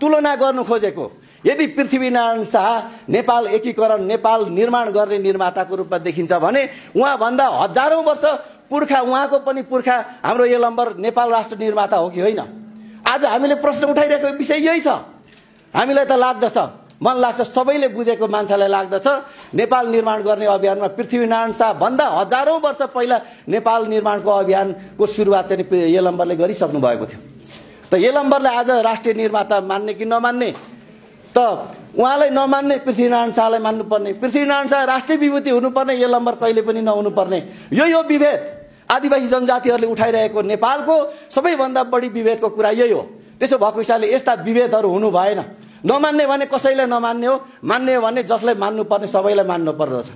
तुलना गर्नु खोजेको यदि पृथ्वीनारायण शाह नेपाल एकीकरण नेपाल निर्माण गर्ने निर्माताको रूपमा देखिन्छ भने उहाँभन्दा हजारौँ वर्ष पुर्खा उहाँको पनि पुर्खा हाम्रो यो लम्बर नेपाल राष्ट्र निर्माता हो कि होइन आज हामीले प्रश्न उठाइरहेको विषय यही छ हामीलाई त लाग्दछ मन लाग्छ सबैले बुझेको मान्छेलाई लाग्दछ नेपाल निर्माण गर्ने अभियानमा पृथ्वीनारायण शाहभन्दा हजारौँ वर्ष पहिला नेपाल निर्माणको अभियानको सुरुवात चाहिँ यलम्बरले गरिसक्नु भएको थियो त यलम्बरलाई आज राष्ट्रिय निर्माता मान्ने कि नमान्ने त उहाँलाई नमान्ने पृथ्वीनारायण शाहलाई मान्नुपर्ने पृथ्वीनारायण शाह राष्ट्रिय विभूति हुनुपर्ने यलम्बर कहिले पनि नहुनुपर्ने यो यो विभेद आदिवासी जनजातिहरूले उठाइरहेको नेपालको सबैभन्दा बढी विभेदको कुरा यही हो त्यसो भएको हिसाबले यस्ता विभेदहरू हुनु भएन नमान्ने भने कसैलाई नमान्ने हो मान्ने हो भने जसलाई मान्नुपर्ने सबैलाई मान्नु पर्दछ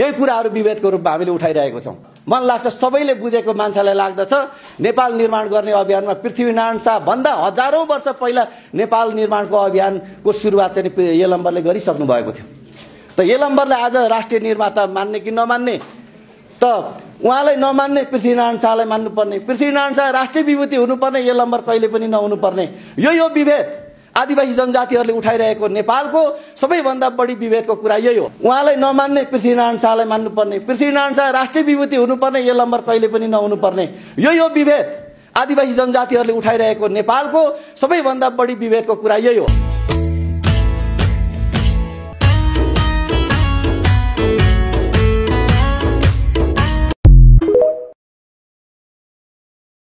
यही कुराहरू विभेदको रूपमा हामीले उठाइरहेको छौँ मन लाग्छ सबैले बुझेको मान्छेलाई लाग्दछ नेपाल निर्माण गर्ने अभियानमा पृथ्वीनारायण शाहभन्दा हजारौँ वर्ष पहिला नेपाल निर्माणको अभियानको सुरुवात चाहिँ यलम्बरले गरिसक्नु भएको थियो त यलम्बरले आज राष्ट्रिय निर्माता मान्ने कि नमान्ने त उहाँलाई नमान्ने पृथ्वीनारायण शाहलाई मान्नुपर्ने पृथ्वीनारायण शाह राष्ट्रिय विभूति हुनुपर्ने यलम्बर कहिले पनि नहुनुपर्ने यो यो विभेद आदिवासी जनजातिहरूले उठाइरहेको नेपालको सबैभन्दा बढी विभेदको कुरा यही हो उहाँलाई नमान्ने पृथ्वीनारायण शाहलाई मान्नुपर्ने पृथ्वीनारायण शाह राष्ट्रिय विभूति हुनुपर्ने यो नम्बर कहिले पनि नहुनुपर्ने यो यो विभेद आदिवासी जनजातिहरूले उठाइरहेको नेपालको सबैभन्दा बढी विभेदको कुरा यही हो